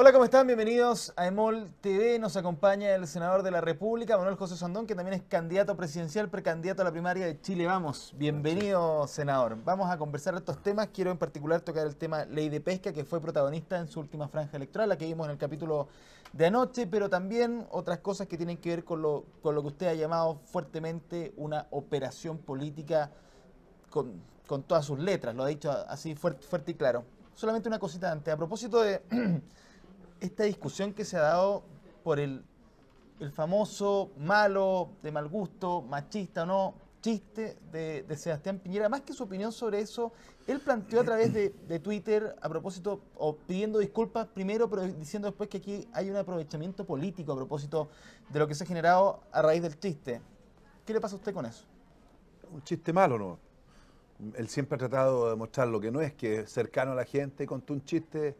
Hola, ¿cómo están? Bienvenidos a EMOL TV. Nos acompaña el senador de la República, Manuel José Sandón, que también es candidato presidencial, precandidato a la primaria de Chile. Vamos, bienvenido, senador. Vamos a conversar estos temas. Quiero en particular tocar el tema ley de pesca, que fue protagonista en su última franja electoral, la que vimos en el capítulo de anoche, pero también otras cosas que tienen que ver con lo, que usted ha llamado fuertemente una operación política con, todas sus letras. Lo ha dicho así fuerte, fuerte y claro. Solamente una cosita antes. A propósito de... esta discusión que se ha dado por el, famoso malo, de mal gusto, machista o no, chiste de, Sebastián Piñera, más que su opinión sobre eso, él planteó a través de, de, Twitter, a propósito, o pidiendo disculpas primero, pero diciendo después que aquí hay un aprovechamiento político a propósito de lo que se ha generado a raíz del chiste. ¿Qué le pasa a usted con eso? Un chiste malo, ¿no? Él siempre ha tratado de mostrar lo que no es, que es cercano a la gente, contó un chiste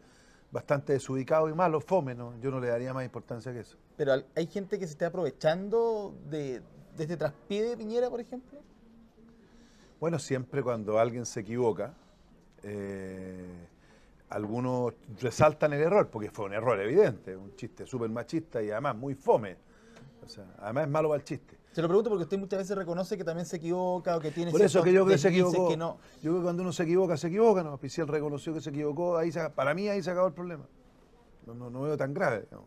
bastante desubicado y malo, fome, yo no le daría más importancia que eso. Pero hay gente que se está aprovechando de, de este traspié de Piñera, por ejemplo. Bueno, siempre cuando alguien se equivoca, eh, algunos resaltan el error, porque fue un error evidente, un chiste súper machista y además muy fome sea, además es malo el chiste. Se lo pregunto porque usted muchas veces reconoce que también se equivoca o que tiene... Por eso que yo creo que se equivocó. Yo creo que cuando uno se equivoca, se equivoca. No, oficial reconoció que se equivocó. Ahí para mí ahí se acabó el problema. No, veo tan grave. Lo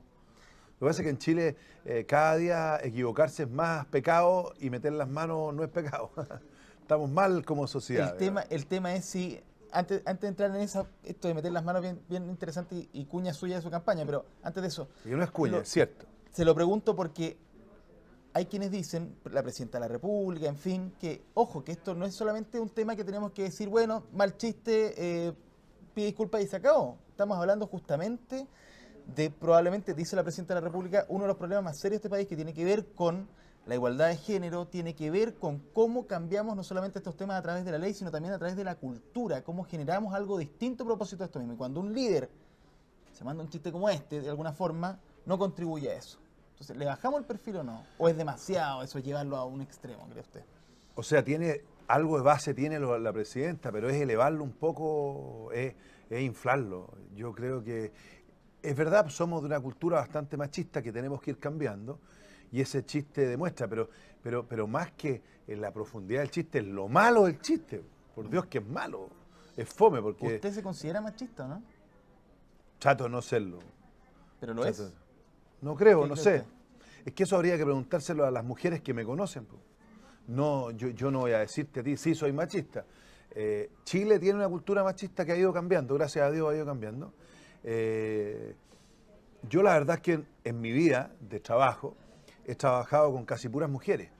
que pasa es que en Chile eh, cada día equivocarse es más pecado y meter las manos no es pecado. Estamos mal como sociedad. El tema, el tema es si antes, antes, de entrar en eso esto de meter las manos bien, bien interesante y, cuña suya de su campaña, pero antes de eso. Y no es cuña, es cierto. Se lo pregunto porque hay quienes dicen, la presidenta de la República, en fin, que, ojo, que esto no es solamente un tema que tenemos que decir, bueno, mal chiste, eh, pide disculpas y se acabó. Estamos hablando justamente de, probablemente, dice la presidenta de la República, uno de los problemas más serios de este país que tiene que ver con la igualdad de género, tiene que ver con cómo cambiamos no solamente estos temas a través de la ley, sino también a través de la cultura, cómo generamos algo distinto a propósito de esto mismo. Y cuando un líder se manda un chiste como este, de alguna forma, no contribuye a eso. ¿le bajamos el perfil o no? ¿O es demasiado eso llevarlo a un extremo, cree usted? O sea, tiene algo de base tiene la presidenta, pero es elevarlo un poco, es, inflarlo. Yo creo que es verdad, somos de una cultura bastante machista que tenemos que ir cambiando y ese chiste demuestra, pero, pero, pero más que en la profundidad del chiste, es lo malo del chiste. Por Dios que es malo, es fome porque... ¿Usted se considera machista, no? Chato no serlo. Pero lo es. No creo, no sé. Es que eso habría que preguntárselo a las mujeres que me conocen. No, yo, no voy a decirte a ti, sí, soy machista. Eh, Chile tiene una cultura machista que ha ido cambiando, gracias a Dios ha ido cambiando. Eh, yo la verdad es que en, mi vida de trabajo he trabajado con casi puras mujeres.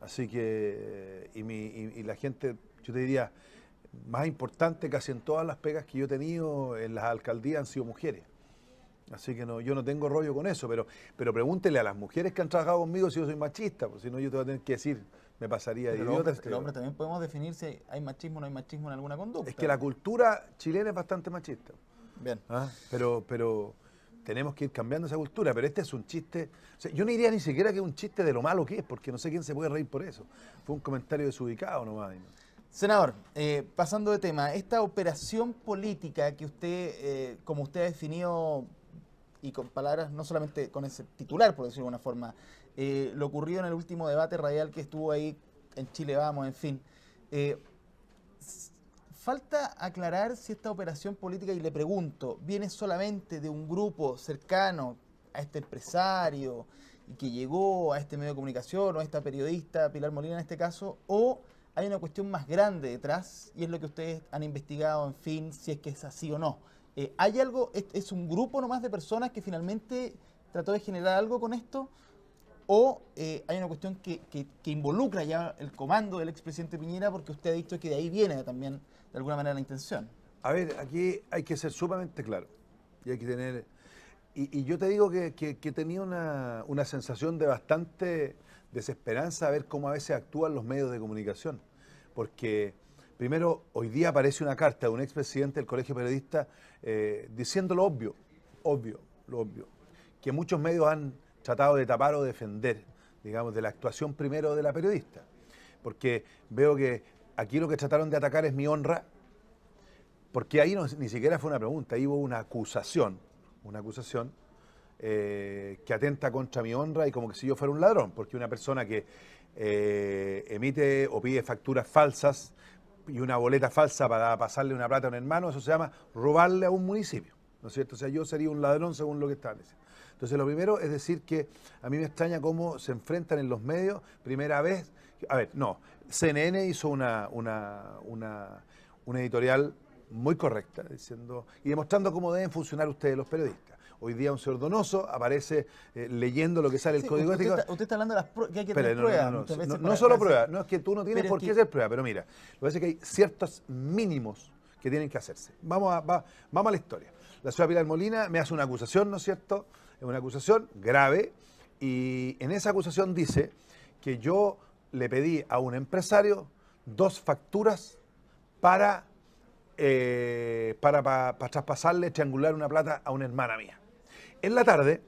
Así que, y, y la gente, yo te diría, más importante casi en todas las pegas que yo he tenido en las alcaldías han sido mujeres. Así que no, yo no tengo rollo con eso, pero, pero pregúntele a las mujeres que han trabajado conmigo si yo soy machista, porque si no yo te voy a tener que decir, me pasaría de idiota. Este los hombre, también podemos definir si hay machismo o no hay machismo en alguna conducta. Es que la cultura chilena es bastante machista. Bien. ¿Ah? Pero, pero tenemos que ir cambiando esa cultura, pero este es un chiste. yo no diría ni siquiera que es un chiste de lo malo que es, porque no sé quién se puede reír por eso. Fue un comentario desubicado nomás. Senador, eh, pasando de tema, esta operación política que usted, eh, como usted ha definido y con palabras, no solamente con ese titular, por decirlo de alguna forma, eh, lo ocurrió en el último debate radial que estuvo ahí en Chile Vamos, en fin. Eh, falta aclarar si esta operación política, y le pregunto, viene solamente de un grupo cercano a este empresario y que llegó a este medio de comunicación o a esta periodista, Pilar Molina en este caso, o hay una cuestión más grande detrás y es lo que ustedes han investigado, en fin, si es que es así o no. Eh, ¿Hay algo, es, un grupo nomás de personas que finalmente trató de generar algo con esto? ¿O eh, hay una cuestión que, involucra ya el comando del expresidente Piñera porque usted ha dicho que de ahí viene también de alguna manera la intención? A ver, aquí hay que ser sumamente claro y hay que tener... Y, yo te digo que, he tenido tenía una, una sensación de bastante desesperanza a ver cómo a veces actúan los medios de comunicación, porque Primero, hoy día aparece una carta de un expresidente del Colegio Periodista eh, diciendo lo obvio, obvio, lo obvio, que muchos medios han tratado de tapar o defender, digamos, de la actuación primero de la periodista. Porque veo que aquí lo que trataron de atacar es mi honra, porque ahí ni siquiera fue una pregunta, ahí hubo una acusación, una acusación eh, que atenta contra mi honra y como que si yo fuera un ladrón, porque una persona que eh, emite o pide facturas falsas y una boleta falsa para pasarle una plata a un hermano, eso se llama robarle a un municipio, ¿no es cierto? O sea, yo sería un ladrón según lo que están diciendo. Entonces, lo primero es decir que a mí me extraña cómo se enfrentan en los medios, primera vez, a ver, no, CNN hizo una, una, una editorial muy correcta, diciendo y demostrando cómo deben funcionar ustedes los periodistas hoy día un donoso aparece eh, leyendo lo que sale el código ético. usted está hablando de las pruebas, que no, No, solo pruebas, no es que tú no tienes por qué hacer prueba, pruebas, pero mira, lo que pasa es que hay ciertos mínimos que tienen que hacerse. Vamos a, la historia. La ciudad Pilar Molina me hace una acusación, ¿no es cierto? Es una acusación grave y en esa acusación dice que yo le pedí a un empresario dos facturas para, eh, para traspasarle, triangular una plata a una hermana mía. En la tarde,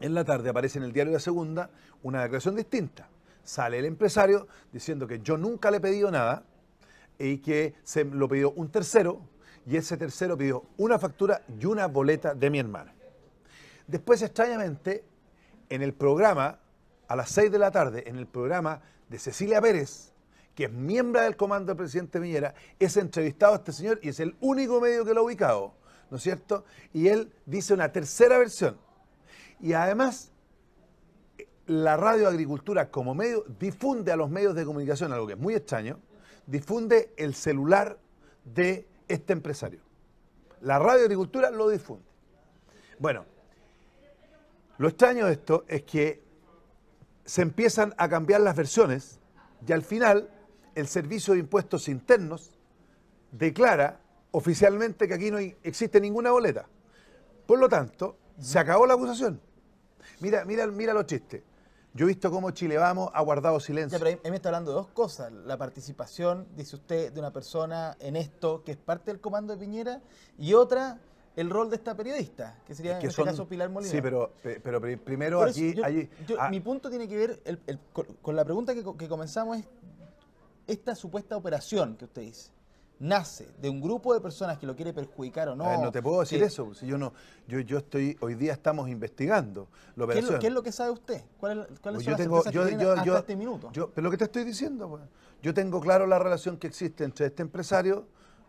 en la tarde aparece en el diario de la segunda una declaración distinta. Sale el empresario diciendo que yo nunca le he pedido nada y que se lo pidió un tercero y ese tercero pidió una factura y una boleta de mi hermana. Después, extrañamente, en el programa, a las seis de la tarde, en el programa de Cecilia Pérez, que es miembro del comando del presidente viñera es entrevistado a este señor y es el único medio que lo ha ubicado ¿no es cierto? Y él dice una tercera versión. Y además, la radio agricultura como medio difunde a los medios de comunicación, algo que es muy extraño, difunde el celular de este empresario. La radio agricultura lo difunde. Bueno, lo extraño de esto es que se empiezan a cambiar las versiones y al final el Servicio de Impuestos Internos declara oficialmente que aquí no existe ninguna boleta. Por lo tanto, se acabó la acusación. Mira, mira, mira los chistes. Yo he visto cómo Chile Vamos ha guardado silencio. Ya, pero ahí, me está hablando de dos cosas. La participación, dice usted, de una persona en esto que es parte del comando de Piñera y otra, el rol de esta periodista, que sería en este caso Pilar Molina. Sí, pero, primero aquí... Ah. mi punto tiene que ver con, la pregunta que, que comenzamos es esta supuesta operación que usted dice nace de un grupo de personas que lo quiere perjudicar o no. no te puedo decir eso, si yo no, yo, yo estoy, hoy día estamos investigando ¿Qué lo, qué es lo que sabe usted? cuál es son pues yo las tengo, yo, este yo, pero lo que te estoy diciendo, pues, yo tengo claro la relación que existe entre este empresario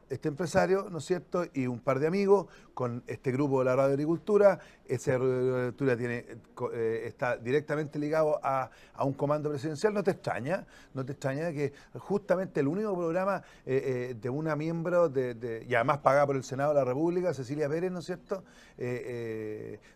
este empresario, ¿no es cierto?, y un par de amigos con este grupo de la Radio Agricultura. Ese Agricultura tiene, eh, eh, está directamente ligado a, un comando presidencial. No te extraña, no te extraña que justamente el único programa eh, de una miembro, de, de, y además pagada por el Senado de la República, Cecilia Pérez, ¿no es cierto?,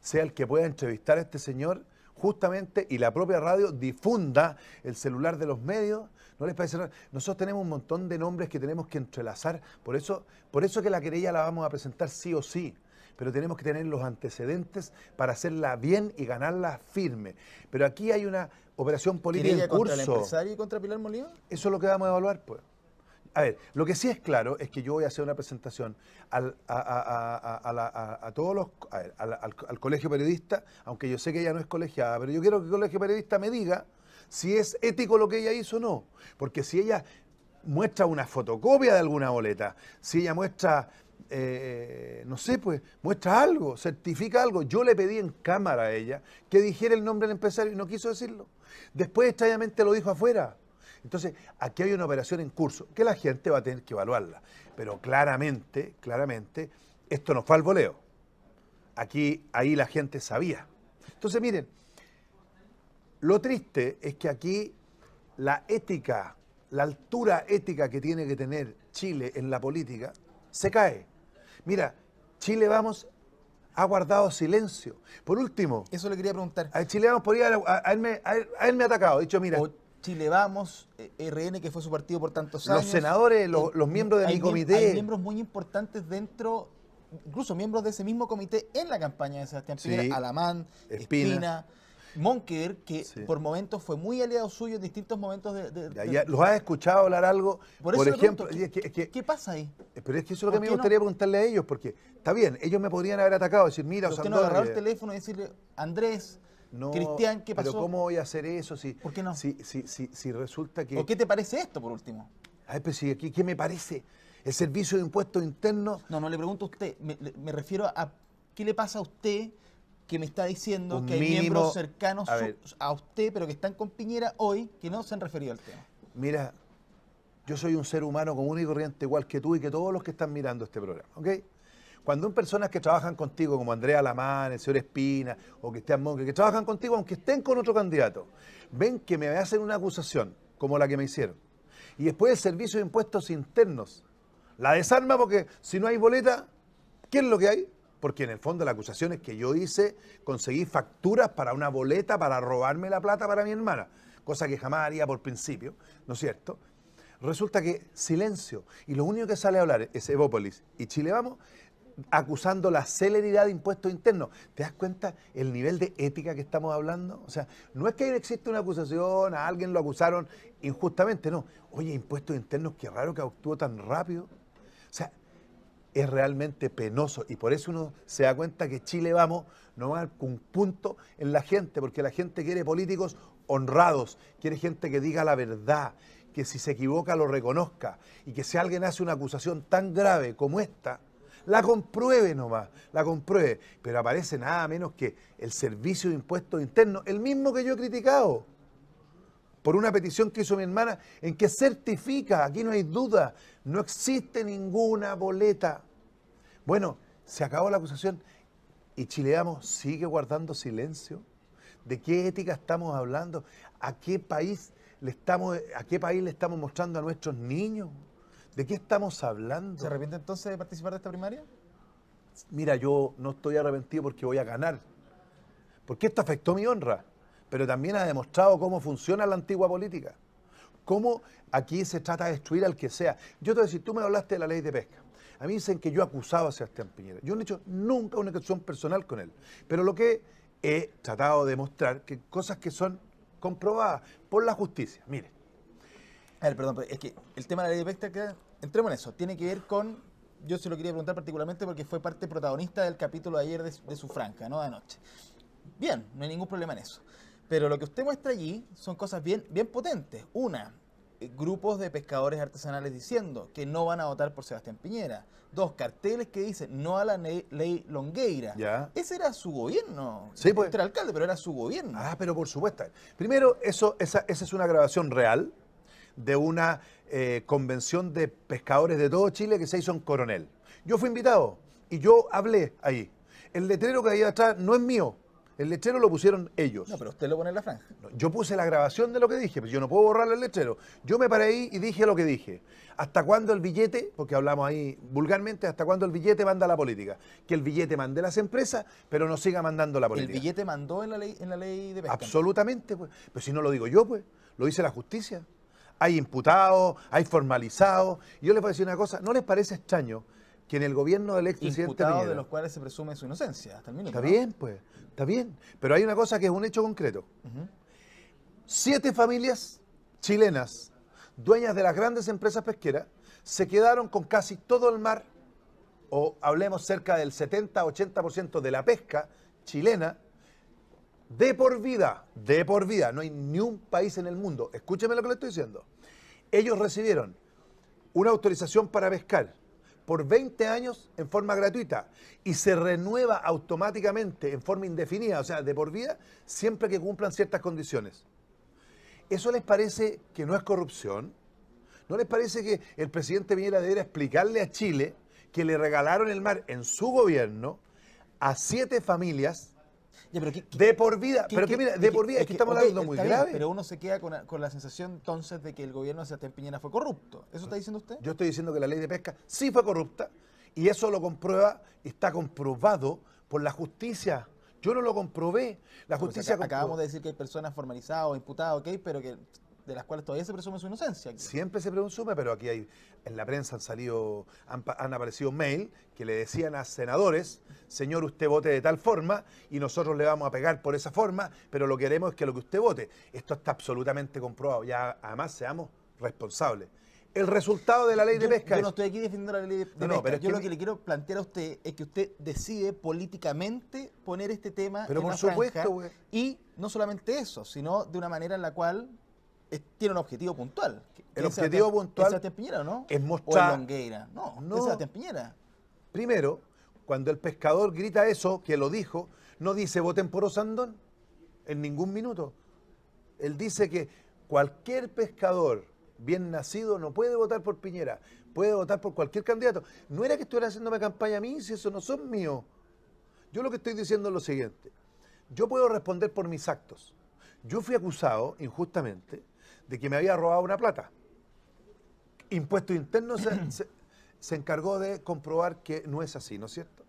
sea el que pueda entrevistar a este señor justamente y la propia radio difunda el celular de los medios ¿No les parece? Nosotros tenemos un montón de nombres que tenemos que entrelazar. Por eso, por eso que la querella la vamos a presentar sí o sí. Pero tenemos que tener los antecedentes para hacerla bien y ganarla firme. Pero aquí hay una operación política contra el empresario y contra Pilar Molina? Eso es lo que vamos a evaluar, pues. A ver, lo que sí es claro es que yo voy a hacer una presentación a, todos los, al colegio periodista, aunque yo sé que ella no es colegiada, pero yo quiero que el colegio periodista me diga si es ético lo que ella hizo o no. Porque si ella muestra una fotocopia de alguna boleta, si ella muestra, eh, no sé, pues muestra algo, certifica algo. Yo le pedí en cámara a ella que dijera el nombre del empresario y no quiso decirlo. Después extrañamente lo dijo afuera. Entonces, aquí hay una operación en curso que la gente va a tener que evaluarla. Pero claramente, claramente, esto no fue al voleo. Aquí, ahí la gente sabía. Entonces, miren, lo triste es que aquí la ética, la altura ética que tiene que tener Chile en la política, se cae. Mira, Chile vamos ha guardado silencio. Por último. Eso le quería preguntar. A Chile vamos podría haberme, atacado. dicho, mira. Chile Vamos, eh, RN, que fue su partido por tantos años. Los senadores, los, miembros de mi comité. Hay miembros muy importantes dentro, incluso miembros de ese mismo comité en la campaña de Sebastián Piñera. Alamán, Espina Monker, que por momentos fue muy aliado suyo en distintos momentos de... ¿Los has escuchado hablar algo? Por, ejemplo, ¿qué, pasa ahí? Eh, pero es que eso es lo que me gustaría preguntarle a ellos, porque está bien, ellos me podrían haber atacado, decir, mira, ¿Por usted no agarrar el eh, teléfono y decirle, Andrés... No, Cristian, ¿qué pasó? Pero ¿cómo voy a hacer eso si, ¿Por qué no? si, si, si, resulta que... ¿O qué te parece esto, por último? Ay, pero si ¿qué me parece? El servicio de impuestos internos... No, no le pregunto a usted, me refiero a qué le pasa a usted que me está diciendo que hay miembros cercanos a, usted, pero que están con Piñera hoy, que no se han referido al tema. Mira, yo soy un ser humano común y corriente, igual que tú y que todos los que están mirando este programa, ¿ok? Cuando un personas que trabajan contigo, como Andrea Lamán, el señor Espina o Cristian Monge, que trabajan contigo, aunque estén con otro candidato, ven que me hacen una acusación como la que me hicieron. Y después el Servicio de Impuestos Internos la desarma porque si no hay boleta, ¿qué es lo que hay? porque en el fondo la acusación es que yo hice, conseguí facturas para una boleta para robarme la plata para mi hermana, cosa que jamás haría por principio, ¿no es cierto? Resulta que silencio, y lo único que sale a hablar es Evópolis y Chile Vamos acusando la celeridad de impuestos internos. ¿Te das cuenta el nivel de ética que estamos hablando? O sea, no es que existe una acusación, a alguien lo acusaron injustamente, no. Oye, impuestos internos, qué raro que actuó tan rápido. O sea, es realmente penoso y por eso uno se da cuenta que Chile vamos no va un punto en la gente, porque la gente quiere políticos honrados, quiere gente que diga la verdad, que si se equivoca lo reconozca y que si alguien hace una acusación tan grave como esta, la compruebe nomás, la compruebe, pero aparece nada menos que el servicio de impuestos internos, el mismo que yo he criticado por una petición que hizo mi hermana, en que certifica, aquí no hay duda, no existe ninguna boleta. Bueno, se acabó la acusación y Chileamos sigue guardando silencio. ¿De qué ética estamos hablando? ¿A qué país le estamos, a qué país le estamos mostrando a nuestros niños? ¿De qué estamos hablando? ¿Se arrepiente entonces de participar de esta primaria? Mira, yo no estoy arrepentido porque voy a ganar. Porque esto afectó mi honra pero también ha demostrado cómo funciona la antigua política. Cómo aquí se trata de destruir al que sea. Yo te voy a decir, tú me hablaste de la ley de pesca. A mí dicen que yo acusaba a Sebastián Piñera. Yo no he hecho nunca una acusación personal con él. Pero lo que he tratado de demostrar que cosas que son comprobadas por la justicia. Mire. A ver, perdón, es que el tema de la ley de pesca, entremos en eso, tiene que ver con yo se lo quería preguntar particularmente porque fue parte protagonista del capítulo de ayer de, su franca, ¿no? Anoche. Bien, no hay ningún problema en eso. Pero lo que usted muestra allí son cosas bien, bien potentes. Una, eh, grupos de pescadores artesanales diciendo que no van a votar por Sebastián Piñera. Dos, carteles que dicen no a la ley Longueira. Ese era su gobierno. Sí, pues. Era alcalde, pero era su gobierno. Ah, pero por supuesto. Primero, eso, esa, es una grabación real de una eh, convención de pescadores de todo Chile que se hizo en Coronel. Yo fui invitado y yo hablé ahí. El letrero que hay atrás no es mío, el lechero lo pusieron ellos. No, pero usted lo pone en la franja. yo puse la grabación de lo que dije, pero pues yo no puedo borrar el lechero. Yo me paré ahí y dije lo que dije. ¿Hasta cuándo el billete, porque hablamos ahí vulgarmente, hasta cuándo el billete manda la política? Que el billete mande las empresas, pero no siga mandando la política. ¿El billete mandó en la ley, en la ley de pesca? Absolutamente, pues. Pero si no lo digo yo, pues, lo dice la justicia. Hay imputados, hay formalizados. Yo les voy a decir una cosa, ¿no les parece extraño? que en el gobierno del expresidente Piñera... de los cuales se presume su inocencia hasta el Está bien, pues, está bien. Pero hay una cosa que es un hecho concreto. Siete familias chilenas, dueñas de las grandes empresas pesqueras, se quedaron con casi todo el mar, o hablemos cerca del 70-80% de la pesca chilena, de por vida, de por vida. No hay ni un país en el mundo, escúcheme lo que le estoy diciendo. Ellos recibieron una autorización para pescar, por 20 años en forma gratuita y se renueva automáticamente en forma indefinida, o sea, de por vida, siempre que cumplan ciertas condiciones. ¿Eso les parece que no es corrupción? ¿No les parece que el presidente Piñera debería explicarle a Chile que le regalaron el mar en su gobierno a siete familias de por vida. pero que mira, de por vida es, que, estamos hablando muy grave. pero uno se queda con, la sensación entonces de que el gobierno de Sebastián Piñera fue corrupto. ¿Eso está diciendo usted? Yo estoy diciendo que la ley de pesca sí fue corrupta y eso lo comprueba, está comprobado por la justicia. Yo no lo comprobé. La justicia. acabamos de decir que hay personas formalizadas o imputadas, ok, pero que de las cuales todavía se presume su inocencia. Siempre se presume, pero aquí hay, en la prensa han salido, han, aparecido mail que le decían a senadores, señor, usted vote de tal forma y nosotros le vamos a pegar por esa forma, pero lo que queremos es que lo que usted vote. Esto está absolutamente comprobado. Ya además seamos responsables el resultado de la ley de pesca. Yo no estoy aquí defendiendo la ley de, no, pesca. yo lo que le quiero plantear a usted es que usted decide políticamente poner este tema pero en por la supuesto, Y no solamente eso, sino de una manera en la cual tiene un objetivo puntual. El objetivo puntual. ¿Es Piñera no? Es mostrar. O No, no. Es Piñera. Primero, cuando el pescador grita eso, que lo dijo, no dice voten por Osandón en ningún minuto. Él dice que cualquier pescador bien nacido no puede votar por Piñera, puede votar por cualquier candidato. No era que estuviera haciéndome campaña a mí, si eso no son míos. Yo lo que estoy diciendo es lo siguiente. Yo puedo responder por mis actos. Yo fui acusado injustamente de que me había robado una plata. Impuesto Interno se, encargó de comprobar que no es así, ¿no es cierto?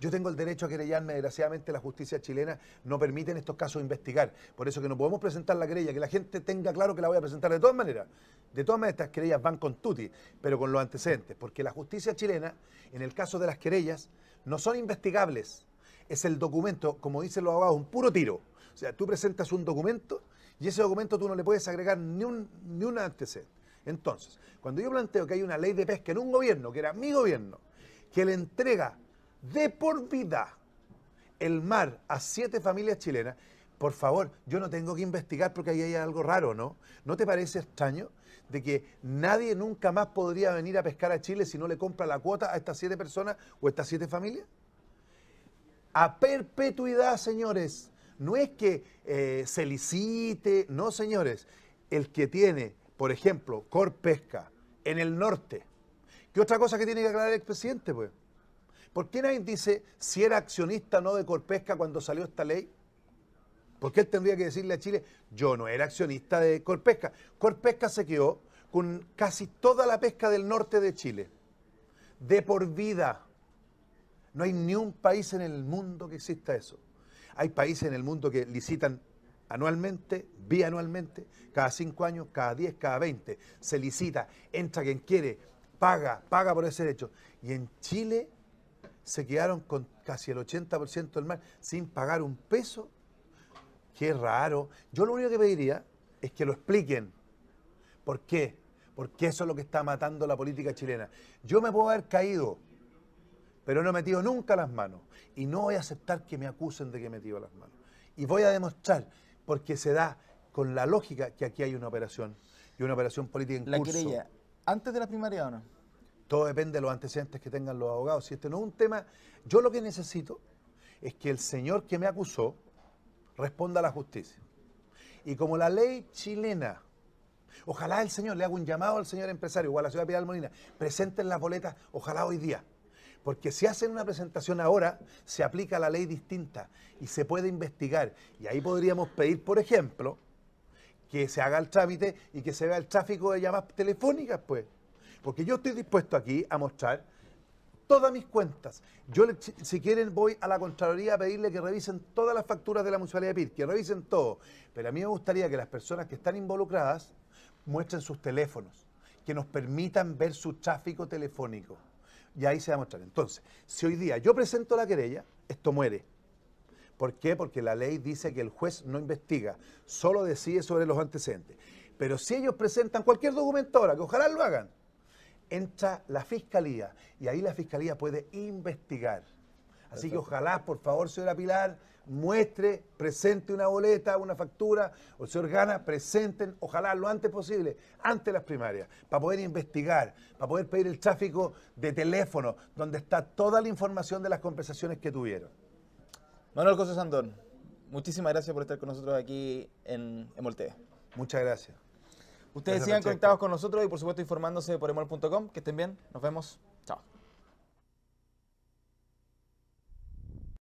Yo tengo el derecho a querellarme, desgraciadamente la justicia chilena no permite en estos casos investigar. Por eso que no podemos presentar la querella, que la gente tenga claro que la voy a presentar de todas maneras. De todas maneras, estas querellas van con tutti, pero con los antecedentes. Porque la justicia chilena, en el caso de las querellas, no son investigables. Es el documento, como dicen los abogados, un puro tiro. O sea, tú presentas un documento y ese documento tú no le puedes agregar ni un, ni un antecedente. Entonces, cuando yo planteo que hay una ley de pesca en un gobierno, que era mi gobierno, que le entrega de por vida el mar a siete familias chilenas, por favor, yo no tengo que investigar porque ahí hay algo raro, ¿no? ¿No te parece extraño de que nadie nunca más podría venir a pescar a Chile si no le compra la cuota a estas siete personas o estas siete familias? A perpetuidad, señores, no es que eh, se licite, no señores, el que tiene, por ejemplo, Corpesca en el norte, ¿qué otra cosa que tiene que aclarar el presidente? Pues? ¿Por qué nadie dice si era accionista o no de Corpesca cuando salió esta ley? ¿Por qué él tendría que decirle a Chile, yo no era accionista de Corpesca? Corpesca se quedó con casi toda la pesca del norte de Chile, de por vida. No hay ni un país en el mundo que exista eso. Hay países en el mundo que licitan anualmente, bianualmente, cada cinco años, cada diez, cada veinte. Se licita, entra quien quiere, paga, paga por ese hecho. Y en Chile se quedaron con casi el 80% del mar sin pagar un peso. Qué raro. Yo lo único que pediría es que lo expliquen. ¿Por qué? Porque eso es lo que está matando la política chilena. Yo me puedo haber caído pero no he metido nunca las manos y no voy a aceptar que me acusen de que he metido las manos. Y voy a demostrar, porque se da con la lógica que aquí hay una operación y una operación política en la curso. La querella, ¿antes de la primaria o no? Todo depende de los antecedentes que tengan los abogados. Si este no es un tema, yo lo que necesito es que el señor que me acusó responda a la justicia. Y como la ley chilena Ojalá el señor le haga un llamado al señor empresario igual a la ciudad de Piedal Molina. Presenten las boletas, ojalá hoy día. Porque si hacen una presentación ahora, se aplica la ley distinta y se puede investigar. Y ahí podríamos pedir, por ejemplo, que se haga el trámite y que se vea el tráfico de llamadas telefónicas, pues. Porque yo estoy dispuesto aquí a mostrar todas mis cuentas. Yo, si quieren, voy a la Contraloría a pedirle que revisen todas las facturas de la Municipalidad de Pirque, que revisen todo. Pero a mí me gustaría que las personas que están involucradas muestren sus teléfonos, que nos permitan ver su tráfico telefónico. Y ahí se va a mostrar. Entonces, si hoy día yo presento la querella, esto muere. ¿Por qué? Porque la ley dice que el juez no investiga, solo decide sobre los antecedentes. Pero si ellos presentan cualquier documento ahora, que ojalá lo hagan, entra la fiscalía y ahí la fiscalía puede investigar. Así que ojalá, por favor, señora Pilar, muestre, presente una boleta, una factura, o el señor Gana, presenten, ojalá lo antes posible, antes de las primarias, para poder investigar, para poder pedir el tráfico de teléfono, donde está toda la información de las compensaciones que tuvieron. Manuel José Sandón, muchísimas gracias por estar con nosotros aquí en Emoltea. Muchas gracias. Ustedes sigan conectados con nosotros y por supuesto informándose por emol.com. Que estén bien. Nos vemos. Chao.